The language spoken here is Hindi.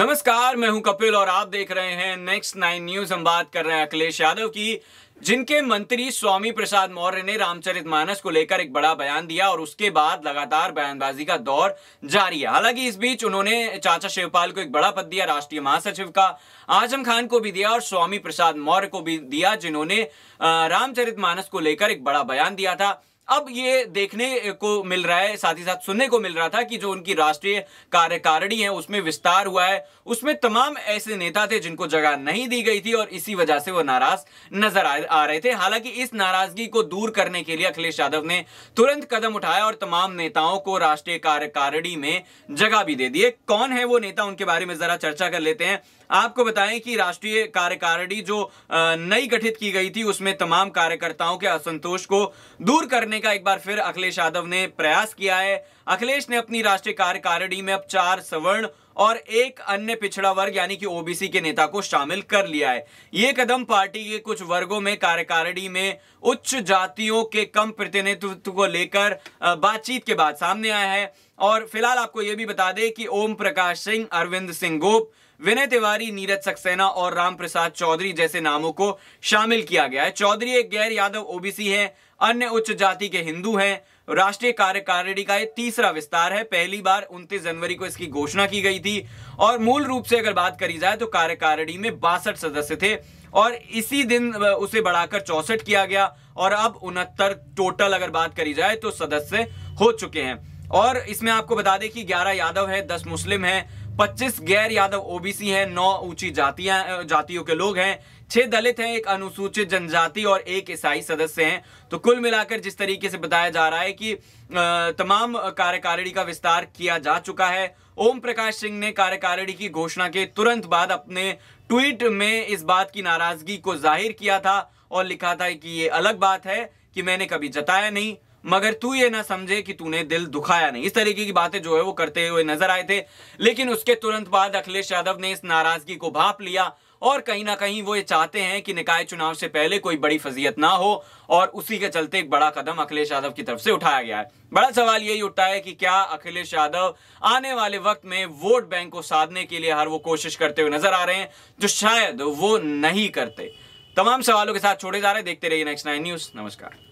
नमस्कार मैं हूं कपिल और आप देख रहे हैं नेक्स्ट नाइन न्यूज हम बात कर रहे हैं अखिलेश यादव की जिनके मंत्री स्वामी प्रसाद मौर्य ने रामचरित मानस को लेकर एक बड़ा बयान दिया और उसके बाद लगातार बयानबाजी का दौर जारी है हालांकि इस बीच उन्होंने चाचा शिवपाल को एक बड़ा पद दिया राष्ट्रीय महासचिव का आजम खान को भी दिया और स्वामी प्रसाद मौर्य को भी दिया जिन्होंने रामचरित मानस को लेकर एक बड़ा बयान दिया था अब ये देखने को मिल रहा है साथ ही साथ सुनने को मिल रहा था कि जो उनकी राष्ट्रीय कार्यकारिणी है उसमें विस्तार हुआ है उसमें तमाम ऐसे नेता थे जिनको जगह नहीं दी गई थी और इसी वजह से वो नाराज नजर आ रहे थे हालांकि इस नाराजगी को दूर करने के लिए अखिलेश यादव ने तुरंत कदम उठाया और तमाम नेताओं को राष्ट्रीय कार्यकारिणी में जगह भी दे दी कौन है वो नेता उनके बारे में जरा चर्चा कर लेते हैं आपको बताएं कि राष्ट्रीय कार्यकारिणी जो नई गठित की गई थी उसमें तमाम कार्यकर्ताओं के असंतोष को दूर करने करने का एक बार फिर अखिलेश यादव ने प्रयास किया है अखिलेश ने अपनी राष्ट्रीय कार्यकारिणी में अब चार सवर्ण और एक अन्य पिछड़ा वर्ग यानी कि ओबीसी के नेता को शामिल कर लिया है ये कदम पार्टी के कुछ वर्गों में कार्यकारिणी में उच्च जातियों के कम प्रतिनिधित्व को लेकर बातचीत के बाद सामने आया है और फिलहाल आपको यह भी बता दें कि ओम प्रकाश सिंह अरविंद सिंह गोप विनय तिवारी नीरज सक्सेना और राम प्रसाद चौधरी जैसे नामों को शामिल किया गया है चौधरी एक गैर यादव ओबीसी हैं अन्य उच्च जाति के हिंदू हैं राष्ट्रीय कार्यकारिणी का यह तीसरा विस्तार है पहली बार उनतीस जनवरी को इसकी घोषणा की गई थी और मूल रूप से अगर बात करी जाए तो कार्यकारिणी में बासठ सदस्य थे और इसी दिन उसे बढ़ाकर चौसठ किया गया और अब उनहत्तर टोटल अगर बात करी जाए तो सदस्य हो चुके हैं और इसमें आपको बता दें कि 11 यादव है 10 मुस्लिम हैं 25 गैर यादव ओबीसी हैं नौ ऊंची जातियां जातियों के लोग हैं छह दलित हैं एक अनुसूचित जनजाति और एक ईसाई सदस्य हैं तो कुल मिलाकर जिस तरीके से बताया जा रहा है कि तमाम कार्यकारिणी का विस्तार किया जा चुका है ओम प्रकाश सिंह ने कार्यकारिणी की घोषणा के तुरंत बाद अपने ट्वीट में इस बात की नाराजगी को जाहिर किया था और लिखा था कि ये अलग बात है कि मैंने कभी जताया नहीं मगर तू ये ना समझे कि तूने दिल दुखाया नहीं इस तरीके की बातें जो है वो करते हुए नजर आए थे लेकिन उसके तुरंत बाद अखिलेश यादव ने इस नाराजगी को भाप लिया और कहीं ना कहीं वो ये चाहते हैं कि निकाय चुनाव से पहले कोई बड़ी फजीयत ना हो और उसी के चलते एक बड़ा कदम अखिलेश यादव की तरफ से उठाया गया है बड़ा सवाल यही उठता है कि क्या अखिलेश यादव आने वाले वक्त में वोट बैंक को साधने के लिए हर वो कोशिश करते हुए नजर आ रहे हैं जो शायद वो नहीं करते तमाम सवालों के साथ छोड़े जा रहे देखते रहिए नेक्स्ट नाइन न्यूज नमस्कार